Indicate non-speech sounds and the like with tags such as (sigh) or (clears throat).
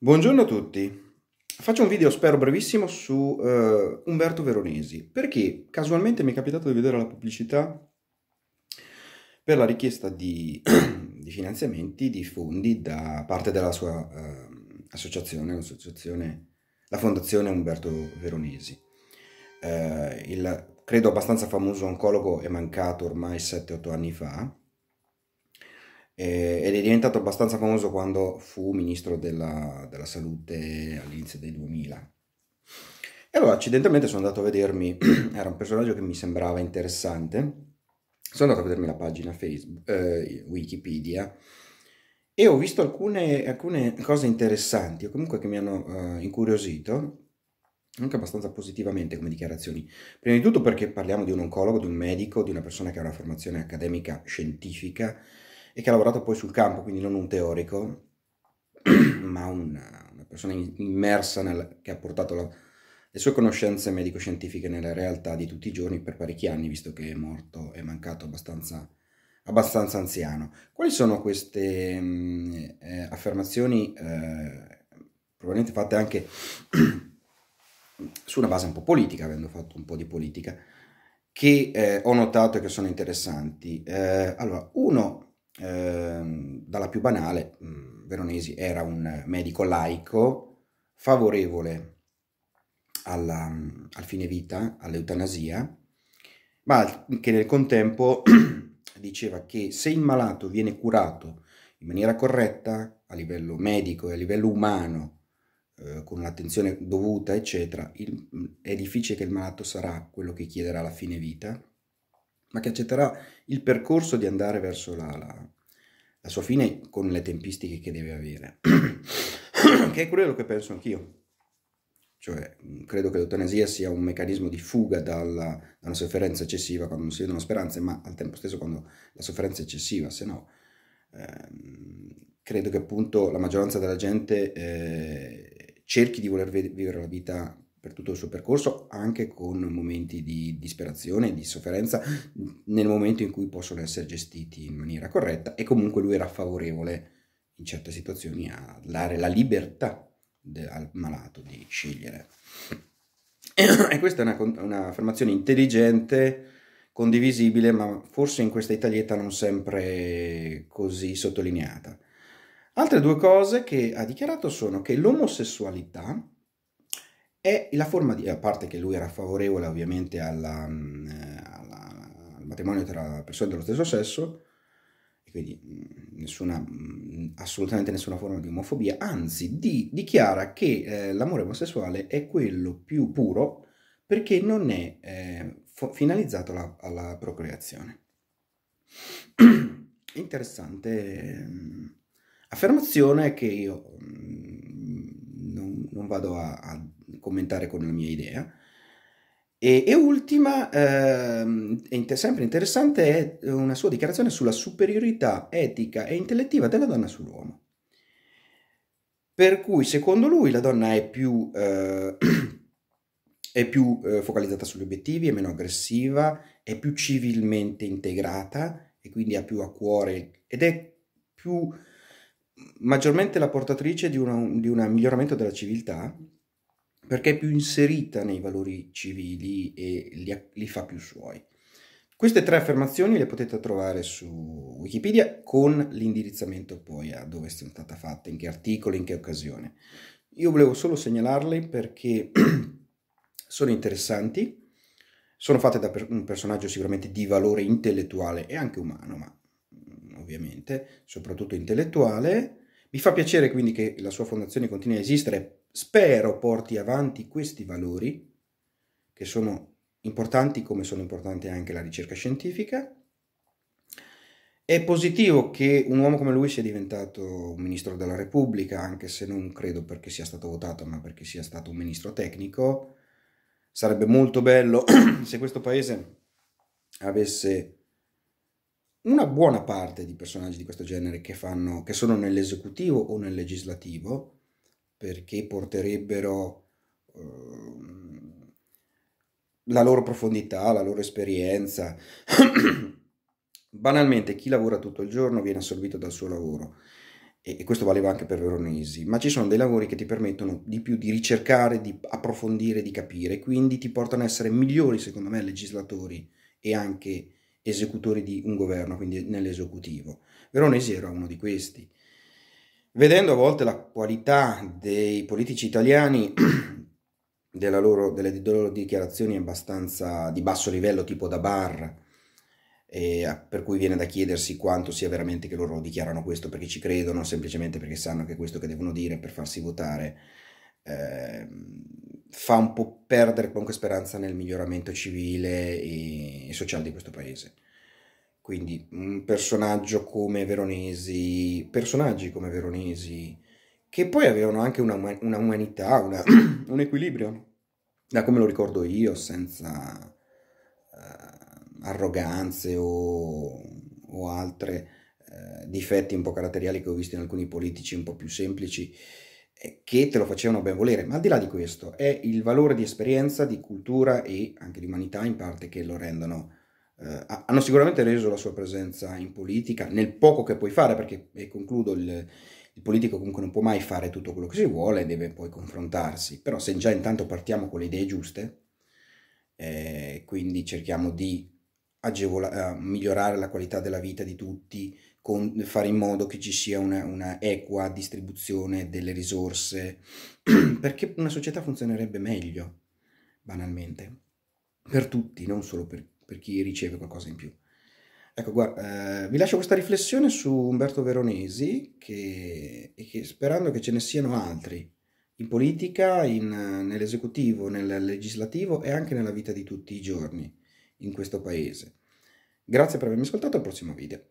Buongiorno a tutti, faccio un video spero brevissimo su uh, Umberto Veronesi perché casualmente mi è capitato di vedere la pubblicità per la richiesta di, (clears throat) di finanziamenti, di fondi da parte della sua uh, associazione, la fondazione Umberto Veronesi. Uh, il credo abbastanza famoso oncologo è mancato ormai 7-8 anni fa eh, ed è diventato abbastanza famoso quando fu ministro della, della salute all'inizio dei 2000. E allora accidentalmente sono andato a vedermi, (clears throat) era un personaggio che mi sembrava interessante, sono andato a vedermi la pagina Facebook, eh, Wikipedia e ho visto alcune, alcune, cose interessanti o comunque che mi hanno eh, incuriosito, anche abbastanza positivamente come dichiarazioni. Prima di tutto perché parliamo di un oncologo, di un medico, di una persona che ha una formazione accademica scientifica e che ha lavorato poi sul campo, quindi non un teorico, (clears throat) ma una, una persona immersa nel, che ha portato la, le sue conoscenze medico-scientifiche nella realtà di tutti i giorni per parecchi anni, visto che è morto, e mancato abbastanza, abbastanza anziano. Quali sono queste mh, mm, eh, affermazioni, eh, probabilmente fatte anche (clears throat) su una base un po' politica, avendo fatto un po' di politica, che eh, ho notato e che sono interessanti? Eh, allora, uno Ehm, dalla più banale, mm, Veronesi era un medico laico favorevole alla, mm, al fine vita, all'eutanasia, ma che nel contempo (clears throat) diceva che se il malato viene curato in maniera corretta, a livello medico e a livello umano, eh, con l'attenzione dovuta, eccetera, il, mm, è difficile che il malato sarà quello che chiederà la fine vita ma che accetterà il percorso di andare verso la, la, la sua fine con le tempistiche che deve avere. (clears throat) che è quello che penso anch'io. Cioè, credo che l'eutanasia sia un meccanismo di fuga dalla, da sofferenza eccessiva quando non si vedono speranze, ma al tempo stesso quando la sofferenza è eccessiva, se no... Ehm, credo che appunto la maggioranza della gente eh, cerchi di voler vivere la vita per tutto il suo percorso, anche con momenti di disperazione, di sofferenza, nel momento in cui possono essere gestiti in maniera corretta e comunque lui era favorevole in certe situazioni a dare la libertà al malato di scegliere. E questa è una, un'affermazione intelligente, condivisibile, ma forse in questa Italietta non sempre così sottolineata. Altre due cose che ha dichiarato sono che l'omosessualità è la forma di, a parte che lui era favorevole ovviamente alla, mm, alla, al matrimonio tra persone dello stesso sesso, e quindi mm, nessuna, mm, assolutamente nessuna forma di omofobia, anzi di, dichiara che eh, l'amore omosessuale è quello più puro perché non è eh, fo- finalizzato la, alla procreazione. (clears throat) Interessante affermazione che io non, non vado a, a commentare con la mia idea. E, e ultima, ehm, è sempre interessante, è una sua dichiarazione sulla superiorità etica e intellettiva della donna sull'uomo. Per cui, secondo lui, la donna è più, eh, (clears throat) è più eh, focalizzata sugli obiettivi, è meno aggressiva, è più civilmente integrata e quindi ha più a cuore ed è più maggiormente la portatrice di, una, di un miglioramento della civiltà perché è più inserita nei valori civili e li, li fa più suoi. Queste tre affermazioni le potete trovare su Wikipedia con l'indirizzamento poi a dove sono state fatte, in che articolo, in che occasione. Io volevo solo segnalarle perché (clears throat) sono interessanti, sono fatte da un personaggio sicuramente di valore intellettuale e anche umano, ma mm, ovviamente soprattutto intellettuale. Mi fa piacere quindi che la sua fondazione continui a esistere spero porti avanti questi valori, che sono importanti come sono importanti anche la ricerca scientifica. È positivo che un uomo come lui sia diventato un ministro della Repubblica, anche se non credo perché sia stato votato, ma perché sia stato un ministro tecnico. Sarebbe molto bello (clears throat) se questo paese avesse una buona parte di personaggi di questo genere che, fanno, che sono nell'esecutivo o nel legislativo, perché porterebbero ehm, la loro profondità, la loro esperienza. (clears throat) Banalmente, chi lavora tutto il giorno viene assorbito dal suo lavoro e, questo valeva anche per Veronesi, ma ci sono dei lavori che ti permettono di più di ricercare, di approfondire, di capire, quindi ti portano a essere migliori, secondo me, legislatori e anche esecutori di un governo, quindi nell'esecutivo. Veronesi era uno di questi vedendo a volte la qualità dei politici italiani, (clears throat) loro, delle loro dichiarazioni abbastanza di basso livello, tipo da bar, eh, per cui viene da chiedersi quanto sia veramente che loro dichiarano questo perché ci credono, semplicemente perché sanno che è questo che devono dire per farsi votare, eh, fa un po' perdere qualunque speranza nel miglioramento civile e, e sociale di questo paese. Quindi un personaggio come Veronesi, personaggi come Veronesi, che poi avevano anche una, una umanità, una, (clears throat) un equilibrio, da come lo ricordo io, senza uh, arroganze o, o altre uh, difetti un po' caratteriali che ho visto in alcuni politici un po' più semplici, eh, che te lo facevano ben volere. Ma al di là di questo, è il valore di esperienza, di cultura e anche di umanità in parte che lo rendono eh, hanno sicuramente reso la sua presenza in politica nel poco che puoi fare, perché, e concludo, il, il politico comunque non può mai fare tutto quello che si vuole, deve poi confrontarsi, però se già intanto partiamo con le idee giuste, eh, quindi cerchiamo di agevola- eh, migliorare la qualità della vita di tutti, con, fare in modo che ci sia una, una equa distribuzione delle risorse, (clears throat) perché una società funzionerebbe meglio, banalmente, per tutti, non solo per per chi riceve qualcosa in più. Ecco, guarda, eh, vi lascio questa riflessione su Umberto Veronesi, che, che sperando che ce ne siano altri in politica, in, nell'esecutivo, nel legislativo e anche nella vita di tutti i giorni in questo paese. Grazie per avermi ascoltato, al prossimo video.